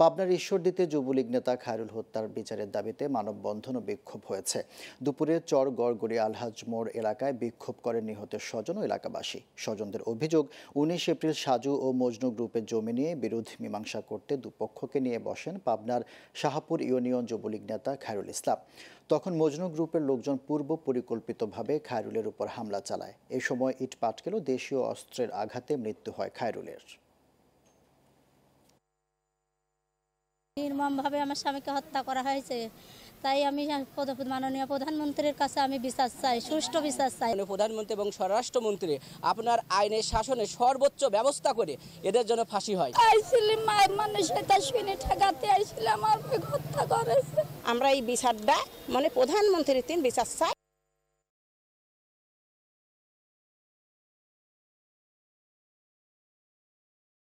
পাবনার ঈশ্বরদীতে যুবলীগ নেতা খায়রুল হত্যার বিচারের দাবিতে মানববন্ধন ও বিক্ষোভ হয়েছে দুপুরে চর গড়গড়ি আলহাজ মোড় এলাকায় বিক্ষোভ করেন নিহতের স্বজন ও এলাকাবাসী স্বজনদের অভিযোগ উনিশ এপ্রিল সাজু ও মজনু গ্রুপের জমি নিয়ে বিরোধ মীমাংসা করতে দুপক্ষকে নিয়ে বসেন পাবনার শাহাপুর ইউনিয়ন যুবলীগ নেতা খায়রুল ইসলাম তখন মজনু গ্রুপের লোকজন পূর্ব পরিকল্পিতভাবে খায়রুলের উপর হামলা চালায় এ সময় ইট পাটকেল দেশীয় অস্ত্রের আঘাতে মৃত্যু হয় খায়রুলের নির্মমভাবে আমার স্বামীকে হত্যা করা হয়েছে তাই আমি মাননীয় প্রধানমন্ত্রীর কাছে আমি বিশ্বাস চাই সুষ্ঠু বিশ্বাস চাই প্রধানমন্ত্রী এবং স্বরাষ্ট্রমন্ত্রী আপনার আইনের শাসনে সর্বোচ্চ ব্যবস্থা করে এদের জন্য ফাঁসি হয় হত্যা আমরা এই বিচারটা মানে প্রধানমন্ত্রীর তিন বিচার চাই